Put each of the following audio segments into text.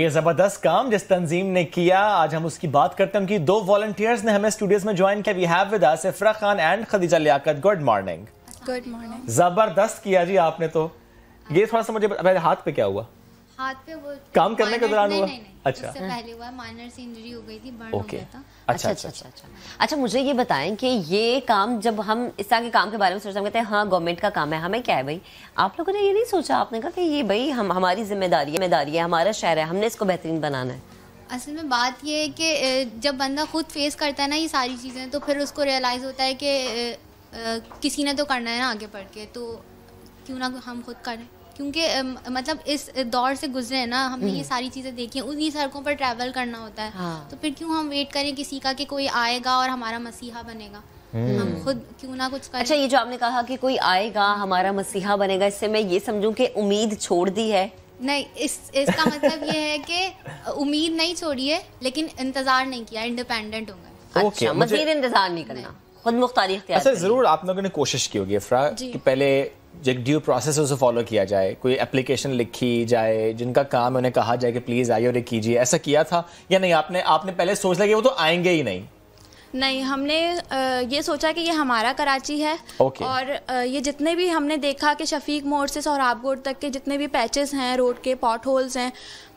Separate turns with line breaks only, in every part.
ये जबरदस्त काम जिस तंजीम ने किया आज हम उसकी बात करते हैं उनकी दो वॉलंटियर्स ने हमें स्टूडियोज में ज्वाइन किया we have with us Ifra Khan and Khadija Liaquat good morning good morning जबरदस्त किया जी आपने तो ये थोड़ा सा मुझे हाथ पे क्या हुआ
हाथ पे वो काम करने के दौरान हुआ अच्छा उससे पहले हुआ माइनर सी इंजरी हो गई थी
बर्न हो गया था अच्छा अच्छा, अच्छा अच्छा अच्छा अच्छा अच्छा मुझे ये बताएं कि ये काम जब हम इस तरह के काम के बारे में सोचते हैं कहते हैं हाँ गवर्नमेंट का काम है हमें क्या है भाई आप लोगों ने ये नहीं सोचा आपने कहा कि ये भाई हम हमारी जिम्मेदारी जिम्मेदारी है हमारा शहर है हमने इसको बेहतरीन बनाना है
असल में बात ये है कि जब बंदा खुद फेस करता है ना ये सारी चीज़ें तो फिर उसको रियलाइज़ होता है कि किसी ने तो करना है ना आगे बढ़ के तो क्यों ना हम खुद करें क्योंकि मतलब इस दौर से गुजरे हैं ना हमने ये हम्म। सारी चीज़ें देखी हैं उन्हीं सड़कों पर ट्रैवल करना होता है हाँ। तो फिर क्यों हम वेट करें किसी का कि कोई आएगा और हमारा मसीहा बनेगा
हम्म। हम खुद क्यों ना कुछ करें अच्छा ये जो आपने कहा कि कोई आएगा हमारा मसीहा बनेगा इससे मैं ये समझू की उम्मीद छोड़ दी है नहीं इस इसका मतलब ये है
कि उम्मीद नहीं छोड़ी है लेकिन इंतजार नहीं किया इंडिपेंडेंट होंगे
अच्छा मजीद इंतजार नहीं करना खुद मुख्तारी अच्छा,
जरूर आप लोगों ने कोशिश की होगी अफरा कि पहले एक ड्यू प्रोसेस उसे फॉलो किया जाए कोई एप्लीकेशन लिखी जाए जिनका काम है उन्हें कहा जाए कि प्लीज़ आइए और ये कीजिए ऐसा किया था या नहीं आपने आपने पहले सोच लिया कि वो तो आएंगे ही नहीं
नहीं हमने ये सोचा कि ये हमारा कराची है okay. और ये जितने भी हमने देखा कि शफीक मोड़ से सोहराब गोड तक के जितने भी पैचेस हैं रोड के पॉट होल्स हैं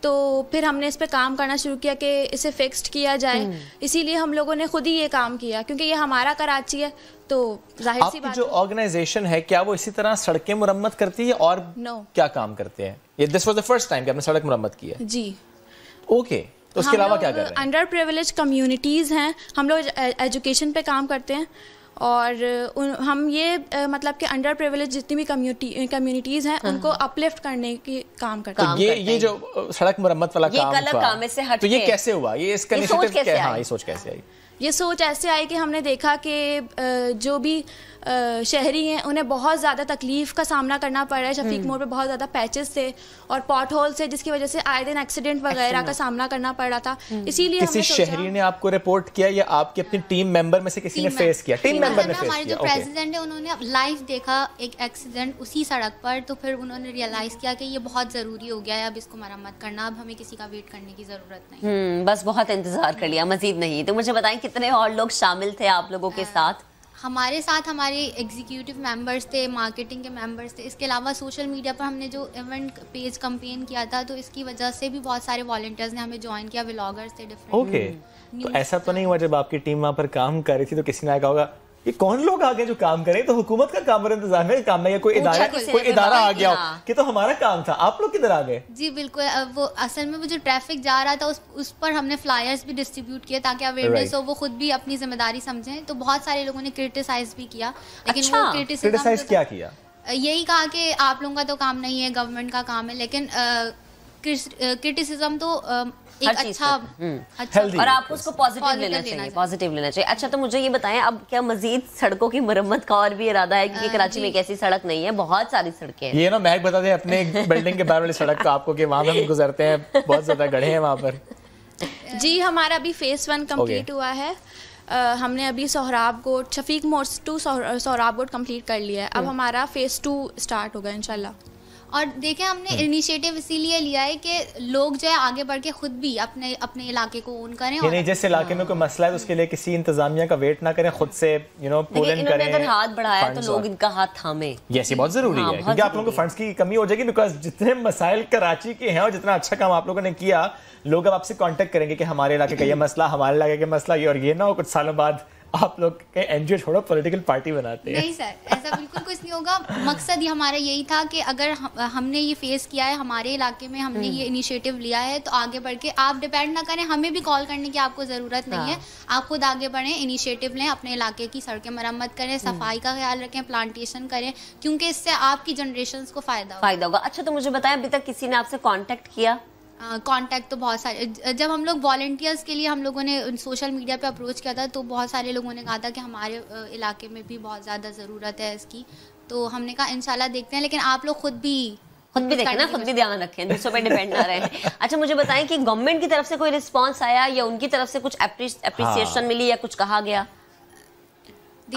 तो फिर हमने इस पर काम करना शुरू किया कि इसे फिक्स्ड किया जाए हम्म। इसीलिए हम लोगों ने खुद ही ये काम किया क्योंकि ये हमारा कराची है तो जाहिर सी बात जो
ऑर्गेनाइजेशन है क्या वो इसी तरह सड़कें मुरम्मत करती है और no. क्या काम करते हैं ये this was the first time कि आपने सड़क मुरम्मत की है जी ओके okay. तो उसके अलावा क्या कर रहे हैं
अंडर प्रिविलेज कम्युनिटीज़ हैं हम लोग एजुकेशन पे काम करते हैं और उन, हम ये मतलब कि अंडर प्रिविलेज जितनी भी कम्युनिटी कम्युनिटीज हैं हाँ। उनको अपलिफ्ट करने की काम करते तो हैं तो ये करते
ये जो सड़क मरम्मत वाला काम, काम से हट तो ये कैसे हुआ ये इसका ये कैसे, कैसे हाँ, ये सोच कैसे आई
ये सोच ऐसे आई कि हमने देखा कि जो भी शहरी हैं उन्हें बहुत ज़्यादा तकलीफ़ का सामना करना पड़ रहा है शफीक हम्म। मोड़ पे बहुत ज़्यादा पैचेस थे और पॉट होल से जिसकी वजह से आए दिन एक्सीडेंट वगैरह का सामना करना पड़ रहा था हम्म। इसीलिए किसी शहरी
ने आपको रिपोर्ट किया या आपके अपनी टीम मेंबर में से किसी ने फेस किया टीम मेंबर ने हमारे जो प्रेसिडेंट
है उन्होंने लाइव देखा एक एक्सीडेंट उसी सड़क पर तो फिर उन्होंने रियलाइज़ किया कि ये बहुत ज़रूरी हो गया है अब इसको मरम्मत करना अब हमें किसी का वेट करने की ज़रूरत
नहीं हम्म, बस बहुत इंतज़ार कर लिया मजीद नहीं तो मुझे बताएं कि कितने और लोग शामिल थे आप लोगों के हाँ। साथ
हमारे साथ हमारे एग्जीक्यूटिव मेंबर्स थे मार्केटिंग के मेंबर्स थे इसके अलावा सोशल मीडिया पर हमने जो इवेंट पेज कंपेन किया था तो इसकी वजह से भी बहुत सारे वॉल्टियर्स ने हमें ज्वाइन किया व्लॉगर्स थे डिफरेंट ओके okay. तो
ऐसा तो नहीं हुआ जब आपकी टीम वहाँ पर काम कर रही थी तो किसी ने कहा होगा ये कौन लोग आ गए जो काम करें तो हुकूमत का काम इंतजाम है काम नहीं है कोई इदारा कोई इदारा आ गया हाँ। कि तो हमारा काम था आप लोग किधर आ गए
जी बिल्कुल वो असल में वो जो ट्रैफिक जा रहा था उस उस पर हमने फ्लायर्स भी डिस्ट्रीब्यूट किए ताकि अवेयरनेस हो वो खुद भी अपनी जिम्मेदारी समझें तो बहुत सारे लोगों ने क्रिटिसाइज भी किया लेकिन क्रिटिसाइज अच्छा। क्या किया यही कहा कि आप लोगों का तो काम नहीं है गवर्नमेंट का काम है लेकिन क्रिटिसिज्म तो
एक अच्छा, हम्म, हम्म। अच्छा और आप उसको पॉजिटिव लेना, चाहिए पॉजिटिव लेना चाहिए अच्छा तो मुझे ये बताएं अब क्या मजीद सड़कों की मरम्मत का और भी इरादा है क्योंकि हाँ कराची में एक ऐसी सड़क नहीं है बहुत सारी सड़कें हैं ये
ना महक बता दें अपने बिल्डिंग के बाहर वाली सड़क का तो आपको कि वहां हम गुजरते हैं बहुत ज्यादा गढ़े हैं वहां पर
जी हमारा अभी फेस वन कम्प्लीट हुआ है Uh, हमने अभी सोहराब गोट शफीक मोर्स टू सोहराब गोट कम्प्लीट कर लिया है अब hmm। हमारा फेज़ टू स्टार्ट होगा इंशाल्लाह और देखें हमने इनिशिएटिव हम्म। इसीलिए लिया है कि लोग जो है आगे
बढ़ के खुद भी अपने अपने इलाके को ओन करें यानी
जिस इलाके में हाँ। कोई मसला है तो उसके लिए किसी इंतजामिया का वेट ना करें खुद से यू नो पोलन करें अगर हाथ बढ़ाया तो लोग
इनका हाथ थामे
यस ये बहुत जरूरी हाँ, है क्योंकि आप लोगों को फंड्स की कमी हो जाएगी बिकॉज जितने मसाइल कराची के हैं और जितना अच्छा काम आप लोगों ने किया लोग अब आपसे कॉन्टेक्ट करेंगे कि हमारे इलाके का ये मसला हमारे इलाके का मसला ये और ये ना हो कुछ सालों बाद आप लोग के एनजीओ छोड़ो पॉलिटिकल पार्टी बनाते हैं नहीं सर
ऐसा बिल्कुल कुछ नहीं होगा मकसद ही हमारा यही था कि अगर हम, हमने ये फेस किया है हमारे इलाके में हमने हम्म। ये इनिशिएटिव लिया है तो आगे बढ़ के आप डिपेंड ना करें हमें भी कॉल करने की आपको ज़रूरत नहीं है हाँ। आप खुद आगे बढ़ें इनिशिएटिव लें अपने इलाके की सड़कें मरम्मत करें हम्म। सफाई का ख्याल रखें प्लांटेशन करें क्योंकि इससे आपकी जनरेशन को फायदा
फायदा होगा अच्छा तो मुझे बताया अभी तक किसी ने आपसे कॉन्टेक्ट किया
कांटेक्ट तो बहुत सारे जब हम लोग वॉल्टियर्स के लिए हम लोगों ने सोशल मीडिया पे अप्रोच किया था तो बहुत सारे लोगों ने कहा था कि हमारे इलाके में भी बहुत ज़्यादा ज़रूरत है इसकी तो हमने कहा इंशाल्लाह देखते
हैं लेकिन आप लोग खुद भी खुद भी देखें ना खुद भी ध्यान रखें दूसरों पे डिपेंड ना रहे अच्छा मुझे बताएं कि गवर्नमेंट की तरफ से कोई रिस्पांस आया या उनकी तरफ से कुछ अप्रिसिएशन हाँ। मिली या कुछ कहा गया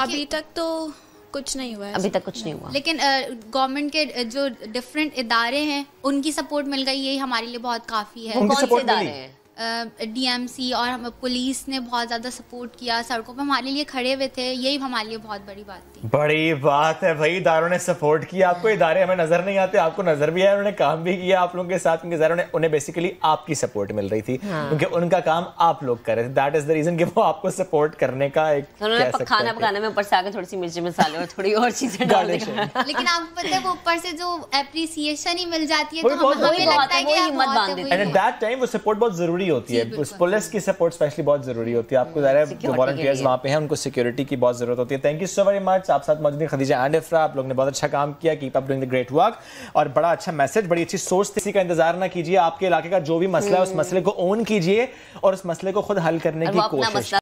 अभी तक तो कुछ नहीं हुआ है अभी तक कुछ नहीं, नहीं हुआ लेकिन
गवर्नमेंट के जो डिफरेंट इदारे हैं उनकी सपोर्ट मिल गई यही हमारे लिए बहुत काफ़ी है कौन से इदारे हैं डीएमसी और हम पुलिस ने बहुत ज़्यादा सपोर्ट किया सड़कों पर हमारे लिए खड़े हुए थे यही हमारे लिए बहुत बड़ी बात
थी बड़ी बात है भाई इधारों ने सपोर्ट किया आपको हाँ। इधारे हमें नज़र नहीं आते आपको नज़र भी आया उन्होंने काम भी किया आप लोगों के साथ उनके इदारों ने उन्हें बेसिकली आपकी सपोर्ट मिल रही थी हाँ। क्योंकि हाँ। उनका काम आप लोग कर रहे थे दैट इज द रीजन की वो आपको सपोर्ट करने का एक
खाना पकाने में ऊपर से आगे थोड़ी सी मिर्ची मसाले और थोड़ी और चीज़ें डाल लेकिन आपको पता है वो
ऊपर से जो अप्रिसिएशन ही मिल जाती है तो हमें लगता है कि हिम्मत हैं एंड
दैट टाइम वो
सपोर्ट बहुत जरूरी जरूरी होती है पुलिस की सपोर्ट स्पेशली बहुत जरूरी होती है आपको ज़ाहिर जो वॉल्टियर्स वहाँ पे हैं उनको सिक्योरिटी की बहुत जरूरत होती है thank you so very much आप साथ मौजूद खदीजा एंड इफ्रा आप लोग ने बहुत अच्छा काम किया keep up doing the great work और बड़ा अच्छा मैसेज बड़ी अच्छी सोच किसी का इंतजार ना कीजिए आपके इलाके का जो भी मसला है उस हम्म। मसले को ओन कीजिए और उस मसले को खुद हल करने की कोशिश